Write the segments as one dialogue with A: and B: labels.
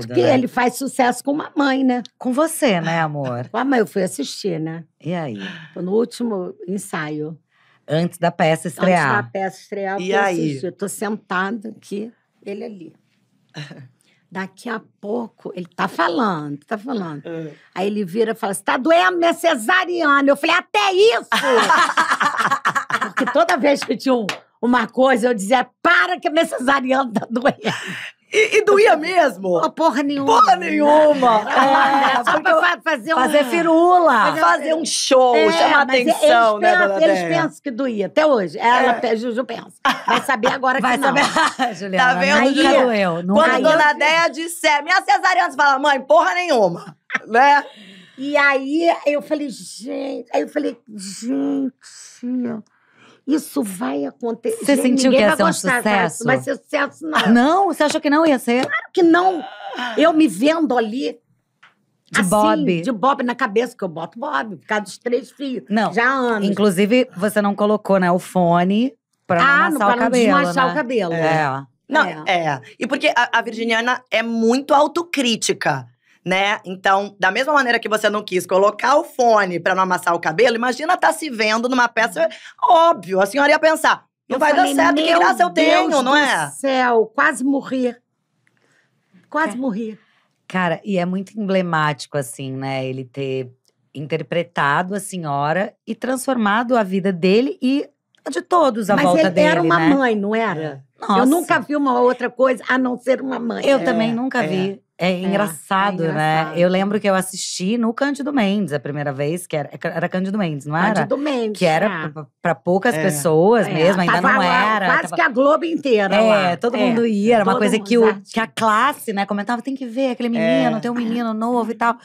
A: Tanto que né? ele
B: faz sucesso com uma mãe, né? Com você, né, amor? Com a mãe, eu fui assistir, né? E aí? Foi no último ensaio.
A: Antes da peça estrear. Antes da peça estrear, eu e aí? Eu
B: tô sentada aqui, ele ali. Daqui a pouco, ele tá falando, tá falando. Uhum. Aí ele vira e fala: assim: tá doendo minha né, cesariana? Eu falei: Até isso! Porque toda vez que tinha um, uma coisa, eu dizia: Para que minha cesariana tá doendo. E, e doía mesmo? Oh, porra nenhuma. Porra nenhuma. É, é só pra fazer um... Fazer firula. Fazer um show, é, chamar atenção, né, Eles pensam que doía, até hoje. Ela, é. é. Juju, pensa. Vai saber agora que Vai não. saber. Tá Juliana, tá vendo, Juju? Eu, Quando a Dona Deia disser, minha cesariana, você fala, mãe, porra nenhuma, né? E aí, eu falei, gente... Aí eu falei, gente... Isso vai acontecer. Você sentiu que ia ser um sucesso? Disso. Vai ser sucesso, não.
A: Não? Você achou que não ia ser? Claro que não.
B: Eu me vendo ali. De assim, Bob. De Bob na cabeça, que eu boto Bob, por causa dos três filhos.
A: Não. Já anos. Inclusive, você não colocou, né, o fone pra ah, não amassar não, o cabelo. Ah, não, desmanchar né? o cabelo. É.
B: Não, é. é. E porque a, a Virginiana é muito autocrítica né? Então, da mesma maneira que você não quis colocar o fone para não amassar o cabelo, imagina tá se vendo numa peça. Óbvio, a senhora ia pensar. Não eu vai falei, dar certo, que graça Deus eu tenho, não é? Meu céu, quase morri. Quase é. morri.
A: Cara, e é muito emblemático, assim, né? Ele ter interpretado a senhora e transformado a vida dele e de todos à Mas volta dele. Mas ele era uma né? mãe, não era? Nossa. Eu nunca
B: vi uma outra coisa a não ser uma mãe. Eu é, também nunca é. vi.
A: É, engraçado, é, é, engraçado, né? Eu lembro que eu assisti no Cândido Mendes a primeira vez, que era, é, era Cândido Mendes, não era? Cândido Mendes. Que era é. para poucas é. pessoas mesmo, ainda tava não lá, era. Quase tava... que a Globo inteira. É, lá. todo mundo ia, era uma coisa que, o, que a classe, né, comentava: tem que ver aquele menino, tem um menino novo e tal.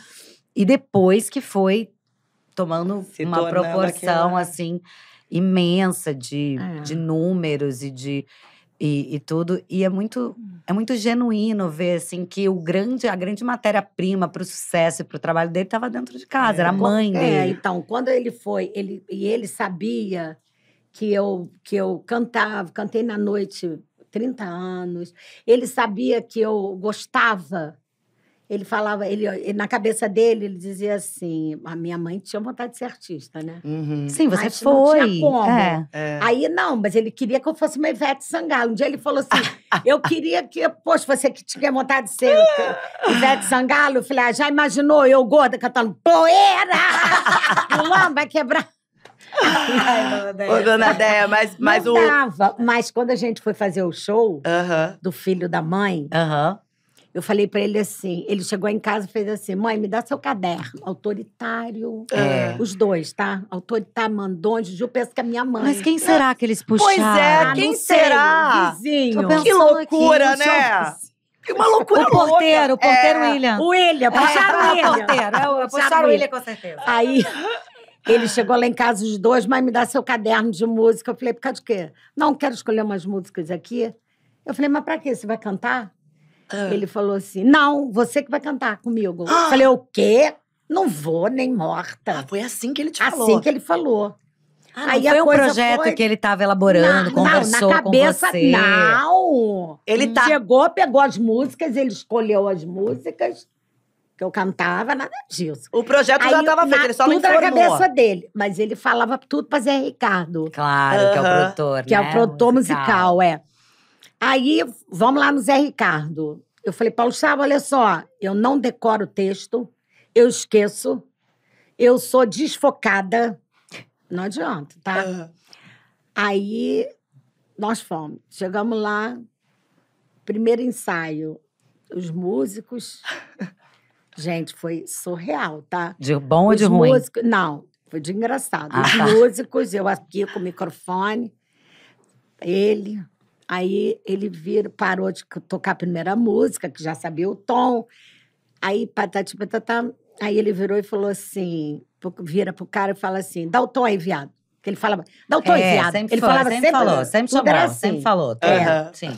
A: E depois que foi tomando Se uma proporção aquela... assim imensa de, de números e de e, e, tudo. E é muito, hum. é muito genuíno ver assim que o grande, a grande matéria-prima para o sucesso e para o trabalho dele estava dentro de casa, é, era a mãe é, dele. É, então,
B: quando ele foi, ele, e ele sabia que eu, que eu cantava, cantei na noite 30 anos, ele sabia que eu gostava ele falava, ele, na cabeça dele, ele dizia assim: a minha mãe tinha vontade de ser artista, né? Uhum. Sim, você mas foi. Não tinha como. É. É. Aí não, mas ele queria que eu fosse uma Ivete Sangalo. Um dia ele falou assim: eu queria que, poxa, você que tinha vontade de ser Ivete Sangalo. Eu falei: ah, já imaginou eu gorda cantando poeira? Pulando, vai quebrar. Ai, dona Ô, dona Deia, mas, mas não o. Dava, mas quando a gente foi fazer o show uh -huh. do filho da mãe, uh -huh. Eu falei para ele assim, ele chegou em casa e fez assim, mãe, me dá seu caderno. Autoritário, é. os dois, tá? Autoritário, mandou, Juju penso que é minha mãe. Mas quem será que eles puxaram? Pois é, ah, quem será? vizinho. Que loucura, aqui, né? Que uma loucura o porteiro, louca. O porteiro é. William. O William, é. puxaram é. o William. Porteiro, é puxaram o William com certeza. Aí, ele chegou lá em casa, os dois, mas me dá seu caderno de música. Eu falei, por causa de quê? Não, quero escolher umas músicas aqui. Eu falei, mas pra quê? Você vai cantar? Ah. Ele falou assim: não, você que vai cantar comigo. Ah. Falei, o quê? Não vou, nem morta. Ah, foi assim que ele te falou. Assim que ele
A: falou. Ah, Aí foi um projeto foi... que ele estava elaborando, não, conversou não, na cabeça, com você. Não!
B: Ele tá... chegou, pegou as músicas, ele escolheu as músicas que eu cantava, nada disso. O projeto Aí, já estava feito, ele só tudo não Tudo na cabeça dele. Mas ele falava tudo pra Zé Ricardo. Claro, uh -huh. que é o produtor, Que né? é o né, produtor musical, musical é. Aí, vamos lá no Zé Ricardo. Eu falei, Paulo Chava, olha só, eu não decoro o texto, eu esqueço, eu sou desfocada. Não adianta, tá? Uhum. Aí nós fomos. Chegamos lá, primeiro ensaio, os músicos. Gente, foi surreal, tá? De bom os ou de ruim? Não, foi de engraçado. Ah, os tá. músicos, eu aqui com o microfone, ele, Aí ele vir, parou de tocar a primeira música, que já sabia o tom. Aí, patati patatá, aí ele virou e falou assim, vira pro cara e fala assim, dá o tom aí, viado. Que ele falava, dá o tom aí, é, viado. Sempre ele foi, falava sempre, falou, sempre sobrou, assim. sempre falou. é. Sim.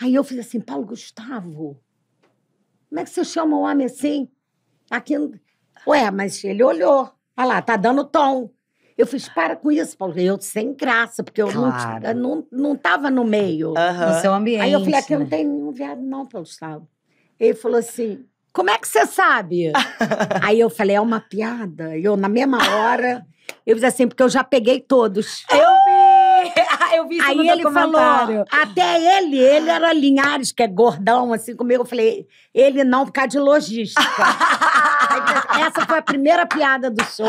B: Aí eu fiz assim, Paulo Gustavo, como é que você chama um homem assim? Aqui, ué, mas ele olhou. Olha lá, tá dando tom. Eu fiz, para com isso, Paulo. Eu sem graça, porque eu claro. não, não, não no meio. Uhum. No seu ambiente. Aí eu falei, aqui ah, né? não tem nenhum viado não, Paulo Gustavo. Ele falou assim, como é que você sabe? Aí eu falei, é uma piada. E eu, na mesma hora, eu fiz assim, porque eu já peguei todos. Eu vi!
A: Eu vi isso Aí no ele falou,
B: até ele, ele era Linhares, que é gordão, assim, comigo. Eu falei, ele não, por causa de logística. Essa foi a primeira piada do show.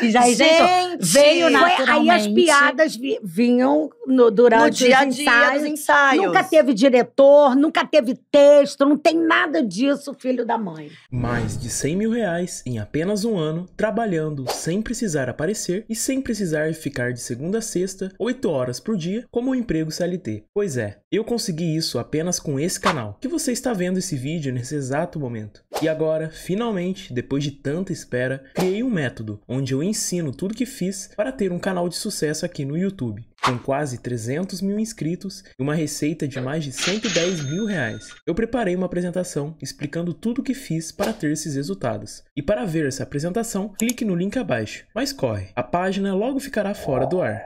B: E já, gente, gente veio naturalmente. Foi, aí as piadas vi, vinham no, durante no dia os ensaios. Dia dos ensaios. Nunca teve diretor, nunca teve texto, não tem nada disso, filho da mãe.
A: Mais de 100 mil reais em apenas um ano, trabalhando sem precisar aparecer e sem precisar ficar de segunda a sexta, 8 horas por dia, como um emprego CLT. Pois é, eu consegui isso apenas com esse canal, que você está vendo esse vídeo nesse exato momento. E agora, finalmente, depois de tanta espera, criei um método onde eu ensino tudo que fiz para ter um canal de sucesso aqui no YouTube. Com quase 300 mil inscritos e uma receita de mais de 110 mil reais, eu preparei uma apresentação explicando tudo o que fiz para ter esses resultados. E para ver essa apresentação, clique no link abaixo. Mas corre, a página logo ficará fora do ar.